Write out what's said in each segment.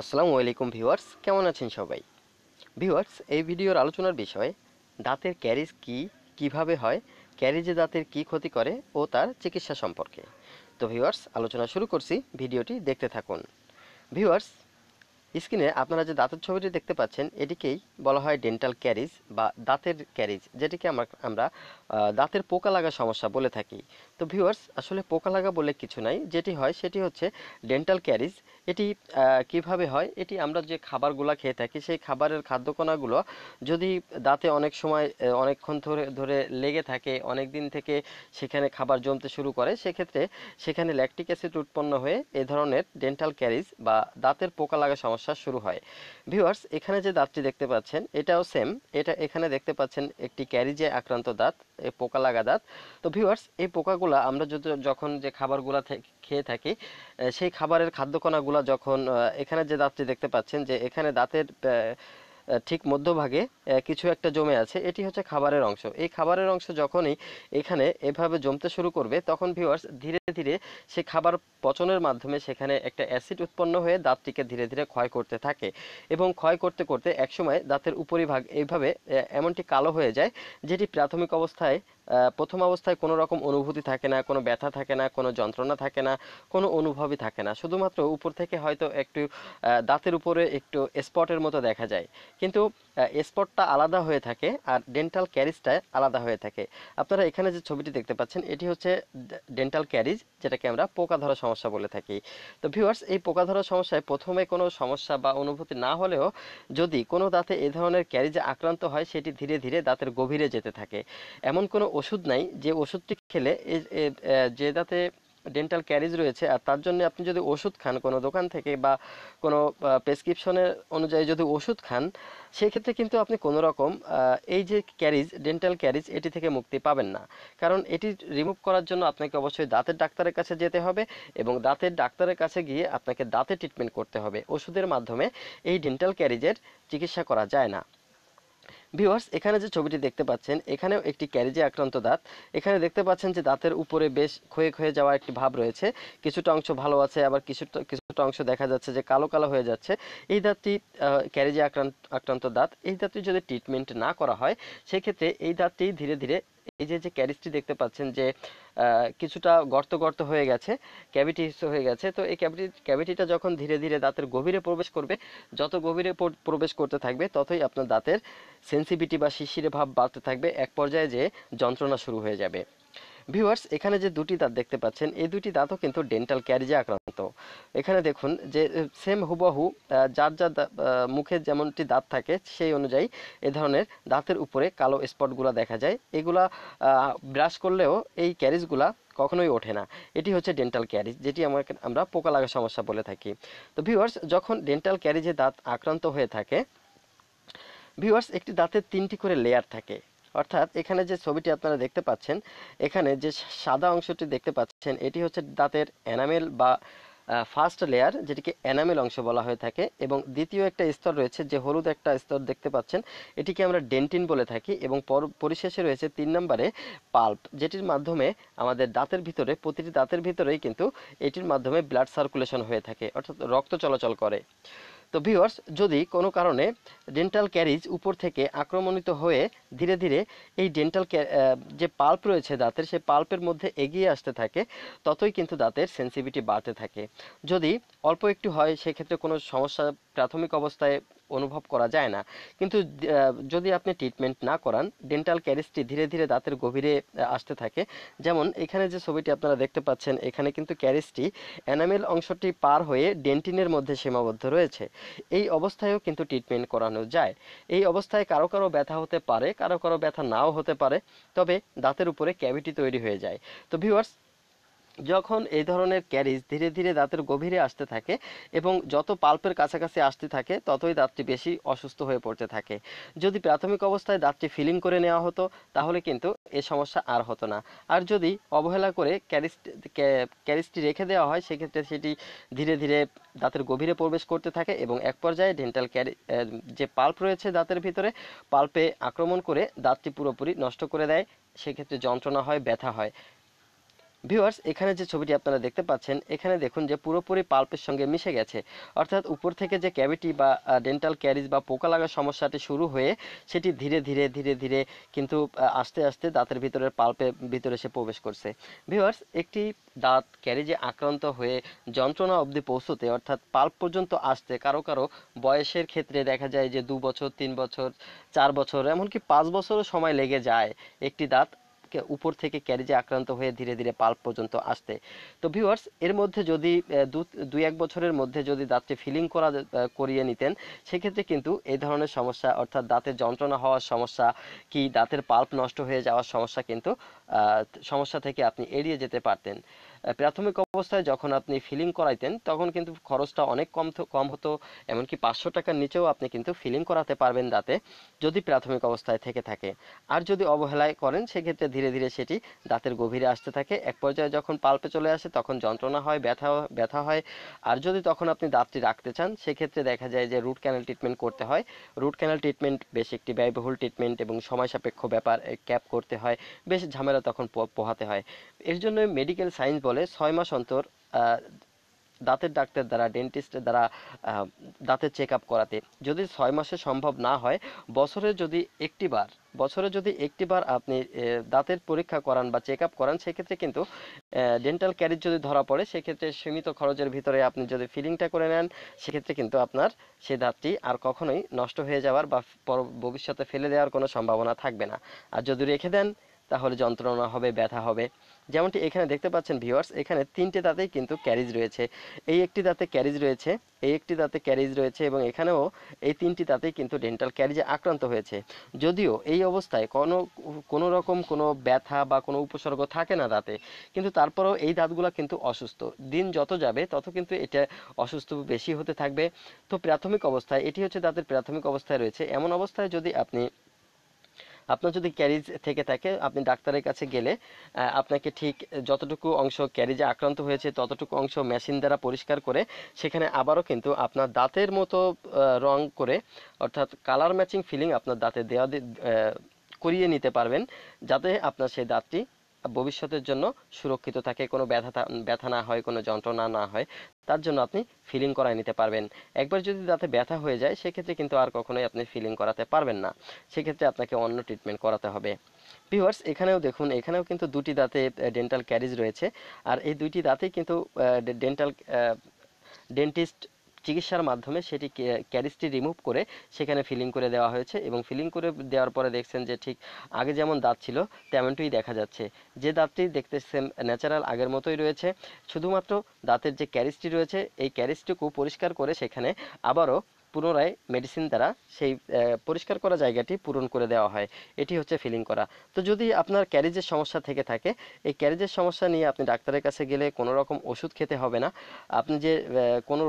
আসসালামু আলাইকুম ভিউয়ার্স কেমন আছেন সবাই ভিউয়ার্স এই ভিডিওর আলোচনার বিষয় দাঁতের ক্যারিজ কি কিভাবে হয় ক্যারিজে দাঁতের কি ক্ষতি করে ও তার চিকিৎসা সম্পর্কে তো ভিউয়ার্স আলোচনা শুরু করছি ভিডিওটি দেখতে থাকুন ভিউয়ার্স স্ক্রিনে আপনারা যে দাঁতের ছবিটি দেখতে পাচ্ছেন এটিকেই বলা হয় ডেন্টাল ক্যারিজ বা দাঁতের ক্যারিজ যেটিকে আমরা আমরা দাঁতের পোকা লাগা সমস্যা বলে থাকি তো ভিউয়ার্স আসলে পোকা লাগা বলে কিছু নাই যেটি হয় সেটি হচ্ছে ডেন্টাল ক্যারিজ এটি কিভাবে হয় এটি আমরা যে খাবারগুলো খেয়ে থাকি সেই খাবারের খাদ্যকণাগুলো যদি দাঁতে অনেক সময় অনেকক্ষণ ধরে ধরে লেগে থাকে অনেক দিন থেকে সেখানে খাবার জমতে শুরু করে সেক্ষেত্রে সেখানে ল্যাকটিক অ্যাসিড উৎপন্ন হয়ে এ ধরনের ডেন্টাল ক্যারিজ বা দাঁতের পোকা লাগা সমস্যা বসা শুরু হয় ভিউয়ার্স এখানে যে দাঁতটি দেখতে পাচ্ছেন এটাও সেম এটা এখানে দেখতে পাচ্ছেন একটি ক্যারিজে আক্রান্ত দাঁত এই পোকা লাগা দাঁত তো ভিউয়ার্স এই পোকাগুলা আমরা যখন যে খাবারগুলা খেয়ে থাকি সেই খাবারের খাদ্যকণাগুলা যখন এখানে যে দাঁতটি দেখতে পাচ্ছেন যে এখানে দাঁতের ঠিক মধ্যভাগে কিছু একটা জমে আছে এটি হচ্ছে খাবারের অংশ এই খাবারের অংশ যখনই এখানে এভাবে জমতে শুরু করবে তখন ভিউয়ার্স ধীরে ধীরে সে খাবার পচনের মাধ্যমে সেখানে একটা অ্যাসিড উৎপন্ন হয়ে দাঁতটিকে ধীরে ধীরে ক্ষয় করতে থাকে এবং ক্ষয় করতে করতে একসময় দাঁতের উপরিভাগ এইভাবে এমনটি কালো হয়ে যায় যেটি প্রাথমিক অবস্থায় প্রথম অবস্থায় কোনো রকম অনুভূতি থাকে না কোনো ব্যথা থাকে না কোনো যন্ত্রণা থাকে না কোনো অনুভবই থাকে না শুধুমাত্র উপর থেকে হয়তো একটু দাঁতের উপরে একটু স্পটের মতো দেখা যায় কিন্তু স্পটটা আলাদা হয়ে থাকে আর ডেন্টাল ক্যারিজটা আলাদা হয়ে থাকে আপনারা এখানে যে ছবিটি দেখতে পাচ্ছেন এটি হচ্ছে ডেন্টাল ক্যারিজ যেটাকে আমরা পোকা ধরা সমস্যা বলে থাকি তো ভিউয়ার্স এই পোকা ধরা সমস্যায় প্রথমে কোনো সমস্যা বা অনুভূতি না হলেও যদি কোনো দাঁতে এ ধরনের ক্যারিজে আক্রান্ত হয় সেটি ধীরে ধীরে দাঁতের গভীরে যেতে থাকে এমন কোনো ওষুধ নাই যে ওষুধটি খেলে যে দাঁতে ডেন্টাল ক্যারিজ রয়েছে আর তার জন্য আপনি যদি ওষুধ খান কোনো দোকান থেকে বা কোনো প্রেসক্রিপশনের অনুযায়ী যদি ওষুধ খান সেক্ষেত্রে কিন্তু আপনি কোনো রকম এই যে ক্যারিজ ডেন্টাল ক্যারিজ এটি থেকে মুক্তি পাবেন না কারণ এটি রিমুভ করার জন্য আপনাকে অবশ্যই দাঁতের ডাক্তারের কাছে যেতে হবে এবং দাঁতের ডাক্তারের কাছে গিয়ে আপনাকে দাঁতে ট্রিটমেন্ট করতে হবে ওষুধের মাধ্যমে এই ডেন্টাল ক্যারিজের চিকিৎসা করা যায় না ভিউয়ার্স এখানে যে ছবিটি দেখতে পাচ্ছেন এখানেও একটি ক্যারিজে আক্রান্ত দাঁত এখানে দেখতে পাচ্ছেন যে দাঁতের উপরে বেশ ক্ষয়ে ক্ষয়ে যাওয়া একটি ভাব রয়েছে কিছুটা অংশ ভালো আছে আবার কিছুটা কিছুটা অংশ দেখা যাচ্ছে যে কালো কালো হয়ে যাচ্ছে এই দাঁতটি ক্যারিজে আক্রান্ত আক্রান্ত দাঁত এই দাঁতটি যদি ট্রিটমেন্ট না করা হয় সেক্ষেত্রে এই দাঁতটি ধীরে ধীরে এই যে যে ক্যারিজটি দেখতে পাচ্ছেন যে কিছুটা গর্ত গর্ত হয়ে গেছে ক্যাভিটি হয়ে গেছে তো এই ক্যাভিটি ক্যাভিটিটা যখন ধীরে ধীরে দাঁতের গভীরে প্রবেশ করবে যত গভীরে প্রবেশ করতে থাকবে ততই আপনার দাঁতের সেন্সিভিটি বা শিশিরে ভাব বাড়তে থাকবে এক পর্যায়ে যে যন্ত্রণা শুরু হয়ে যাবে ভিউয়ার্স এখানে যে দুটি দাঁত দেখতে পাচ্ছেন এই দুটি দাঁতও কিন্তু ডেন্টাল ক্যারিজে আক্রান্ত এখানে দেখুন যে সেম হুবহু যার যার মুখে যেমনটি দাঁত থাকে সেই অনুযায়ী এ ধরনের দাঁতের উপরে কালো স্পটগুলো দেখা যায় এগুলা ব্রাশ করলেও এই ক্যারিজগুলা কখনোই ওঠে না এটি হচ্ছে ডেন্টাল ক্যারিজ যেটি আমাকে আমরা পোকা লাগা সমস্যা বলে থাকি তো ভিউয়ার্স যখন ডেন্টাল ক্যারিজে দাঁত আক্রান্ত হয়ে থাকে ভিউয়ার্স একটি দাঁতের তিনটি করে লেয়ার থাকে অর্থাৎ এখানে যে ছবিটি আপনারা দেখতে পাচ্ছেন এখানে যে সাদা অংশটি দেখতে পাচ্ছেন এটি হচ্ছে দাঁতের এনামেল বা ফার্স্ট লেয়ার যেটিকে এনামেল অংশ বলা হয়ে থাকে এবং দ্বিতীয় একটা স্তর রয়েছে যে হলুদ একটা স্তর দেখতে পাচ্ছেন এটিকে আমরা ডেন্টিন বলে থাকি এবং পরিশেষে রয়েছে তিন নম্বরে পাল্প যেটির মাধ্যমে আমাদের দাঁতের ভিতরে প্রতিটি দাঁতের ভিতরেই কিন্তু এটির মাধ্যমে ব্লাড সার্কুলেশন হয়ে থাকে অর্থাৎ রক্ত চলাচল করে তো ভিউয়ার্স যদি কোনো কারণে ডেন্টাল ক্যারিজ উপর থেকে আক্রমণিত হয়ে ধীরে ধীরে এই ডেন্টাল যে পাল্প রয়েছে দাঁতের সেই পাল্পের মধ্যে এগিয়ে আসতে থাকে ততই কিন্তু দাঁতের সেন্সিভিটি বাড়তে থাকে যদি অল্প একটু হয় সেক্ষেত্রে কোনো সমস্যা প্রাথমিক অবস্থায় অনুভব করা যায় না কিন্তু যদি আপনি ট্রিটমেন্ট না করান ডেন্টাল ক্যারিসটি ধীরে ধীরে দাঁতের গভীরে আসতে থাকে যেমন এখানে যে ছবিটি আপনারা দেখতে পাচ্ছেন এখানে কিন্তু ক্যারিসটি অ্যানামেল অংশটি পার হয়ে ডেন্টিনের মধ্যে সীমাবদ্ধ রয়েছে এই অবস্থায়ও কিন্তু ট্রিটমেন্ট করানো যায় এই অবস্থায় কারো কারো ব্যথা হতে পারে কারো কারো ব্যথা নাও হতে পারে তবে দাঁতের উপরে ক্যাভিটি তৈরি হয়ে যায় তো ভিউয়ার্স যখন এই ধরনের ক্যারিজ ধীরে ধীরে দাঁতের গভীরে আসতে থাকে এবং যত পাল্পের কাছাকাছি আসতে থাকে ততই দাঁতটি বেশি অসুস্থ হয়ে পড়তে থাকে যদি প্রাথমিক অবস্থায় দাঁতটি ফিলিং করে নেওয়া হতো তাহলে কিন্তু এ সমস্যা আর হতো না আর যদি অবহেলা করে ক্যারিজ ক্যারিজটি রেখে দেওয়া হয় সেক্ষেত্রে সেটি ধীরে ধীরে দাঁতের গভীরে প্রবেশ করতে থাকে এবং এক পর্যায়ে ডেন্টাল ক্যারি যে পাল্প রয়েছে দাঁতের ভিতরে পাল্পে আক্রমণ করে দাঁতটি পুরোপুরি নষ্ট করে দেয় সেক্ষেত্রে যন্ত্রণা হয় ব্যথা হয় ভিউয়ার্স এখানে যে ছবিটি আপনারা দেখতে পাচ্ছেন এখানে দেখুন যে পুরোপুরি পাল্পের সঙ্গে মিশে গেছে অর্থাৎ উপর থেকে যে ক্যাভিটি বা ডেন্টাল ক্যারিজ বা পোকা লাগার সমস্যাটি শুরু হয়ে সেটি ধীরে ধীরে ধীরে ধীরে কিন্তু আস্তে আস্তে দাঁতের ভিতরের পাল্পের ভিতরে সে প্রবেশ করছে ভিউয়ার্স একটি দাঁত ক্যারিজে আক্রান্ত হয়ে যন্ত্রণা অবধি পৌঁছতে অর্থাৎ পাল্প পর্যন্ত আসতে কারো কারো বয়সের ক্ষেত্রে দেখা যায় যে দু বছর তিন বছর চার বছর এমনকি পাঁচ বছরও সময় লেগে যায় একটি দাঁত উপর থেকে ক্যারিজে আক্রান্ত হয়ে ধীরে ধীরে পাল্প পর্যন্ত আসতে তো ভিউয়ার্স এর মধ্যে যদি দুই এক বছরের মধ্যে যদি দাঁতটি ফিলিং করা করিয়ে নিতেন সেক্ষেত্রে কিন্তু এই ধরনের সমস্যা অর্থাৎ দাঁতের যন্ত্রণা হওয়ার সমস্যা কি দাঁতের পাল্প নষ্ট হয়ে যাওয়ার সমস্যা কিন্তু সমস্যা থেকে আপনি এড়িয়ে যেতে পারতেন প্রাথমিক অবস্থায় যখন আপনি ফিলিং করাইতেন তখন কিন্তু খরচটা অনেক কম কম হতো এমনকি পাঁচশো টাকার নিচেও আপনি কিন্তু ফিলিং করাতে পারবেন দাঁতে যদি প্রাথমিক অবস্থায় থেকে থাকে আর যদি অবহেলায় করেন সেক্ষেত্রে ধীরে ধীরে সেটি দাঁতের গভীরে আসতে থাকে এক পর্যায়ে যখন পাল্পে চলে আসে তখন যন্ত্রণা হয় ব্যথা ব্যথা হয় আর যদি তখন আপনি দাঁতটি রাখতে চান সেক্ষেত্রে দেখা যায় যে রুট ক্যানেল ট্রিটমেন্ট করতে হয় রুট ক্যানেল ট্রিটমেন্ট বেশ একটি ব্যয়বহুল ট্রিটমেন্ট এবং সময় সাপেক্ষ ব্যাপার ক্যাপ করতে হয় বেশ ঝামেলা বিকালে তখন পোহাতে হয় এর জন্য মেডিকেল সায়েন্স বলে ছয় মাস অন্তর দাঁতের ডাক্তার দ্বারা ডেন্টিস্টের দ্বারা দাঁতের চেক আপ করাতে যদি ছয় মাসে সম্ভব না হয় বছরে যদি একটি বার বছরে যদি একটি বার আপনি দাঁতের পরীক্ষা করান বা চেক আপ করান সেক্ষেত্রে কিন্তু ডেন্টাল ক্যারিজ যদি ধরা পড়ে সেক্ষেত্রে সীমিত খরচের ভিতরে আপনি যদি ফিলিংটা করে নেন সেক্ষেত্রে কিন্তু আপনার সে দাঁতটি আর কখনোই নষ্ট হয়ে যাওয়ার বা ভবিষ্যতে ফেলে দেওয়ার কোনো সম্ভাবনা থাকবে না আর যদি রেখে দেন তাহলে যন্ত্রণা হবে ব্যথা হবে যেমনটি এখানে দেখতে পাচ্ছেন ভিউয়ার্স এখানে তিনটে দাঁতেই কিন্তু ক্যারিজ রয়েছে এই একটি দাঁতে ক্যারিজ রয়েছে এই একটি দাঁতে ক্যারিজ রয়েছে এবং এখানেও এই তিনটি দাঁতেই কিন্তু ডেন্টাল ক্যারিজে আক্রান্ত হয়েছে যদিও এই অবস্থায় কোনো কোনো রকম কোনো ব্যথা বা কোনো উপসর্গ থাকে না দাঁতে কিন্তু তারপরেও এই দাঁতগুলো কিন্তু অসুস্থ দিন যত যাবে তত কিন্তু এটা অসুস্থ বেশি হতে থাকবে তো প্রাথমিক অবস্থায় এটি হচ্ছে দাঁতের প্রাথমিক অবস্থায় রয়েছে এমন অবস্থায় যদি আপনি আপনার যদি ক্যারিজ থেকে থাকে আপনি ডাক্তারের কাছে গেলে আপনাকে ঠিক যতটুকু অংশ ক্যারিজে আক্রান্ত হয়েছে ততটুকু অংশ মেশিন দ্বারা পরিষ্কার করে সেখানে আবারও কিন্তু আপনার দাঁতের মতো রং করে অর্থাৎ কালার ম্যাচিং ফিলিং আপনার দাঁতে দেওয়া করিয়ে নিতে পারবেন যাতে আপনার সেই দাঁতটি ভবিষ্যতের জন্য সুরক্ষিত থাকে কোনো ব্যথা ব্যথা না হয় কোনো যন্ত্রণা না হয় তার জন্য আপনি ফিলিং করায় নিতে পারবেন একবার যদি দাঁতে ব্যথা হয়ে যায় সেক্ষেত্রে কিন্তু আর কখনোই আপনি ফিলিং করাতে পারবেন না সেক্ষেত্রে আপনাকে অন্য ট্রিটমেন্ট করাতে হবে ভিউয়ার্স এখানেও দেখুন এখানেও কিন্তু দুটি দাঁতে ডেন্টাল ক্যারিজ রয়েছে আর এই দুইটি দাঁতেই কিন্তু ডেন্টাল ডেন্টিস্ট চিকিৎসার মাধ্যমে সেটি ক্যারিসটি রিমুভ করে সেখানে ফিলিং করে দেওয়া হয়েছে এবং ফিলিং করে দেওয়ার পরে দেখছেন যে ঠিক আগে যেমন দাঁত ছিল তেমনটুই দেখা যাচ্ছে যে দাঁতটি দেখতে সেম ন্যাচারাল আগের মতোই রয়েছে শুধুমাত্র দাঁতের যে ক্যারিসটি রয়েছে এই ক্যারিসটুকু পরিষ্কার করে সেখানে আবারও পুনরায় মেডিসিন দ্বারা সেই পরিষ্কার করা জায়গাটি পূরণ করে দেওয়া হয় এটি হচ্ছে ফিলিং করা তো যদি আপনার ক্যারেজের সমস্যা থেকে থাকে এই ক্যারেজের সমস্যা নিয়ে আপনি ডাক্তারের কাছে গেলে কোনো রকম ওষুধ খেতে হবে না আপনি যে কোনো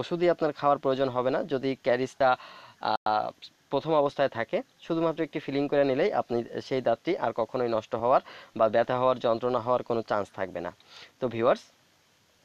ওষুধই আপনার খাওয়ার প্রয়োজন হবে না যদি ক্যারিজটা প্রথম অবস্থায় থাকে শুধুমাত্র একটি ফিলিং করে নিলেই আপনি সেই দাঁতটি আর কখনোই নষ্ট হওয়ার বা ব্যথা হওয়ার যন্ত্রণা হওয়ার কোনো চান্স থাকবে না তো ভিউয়ার্স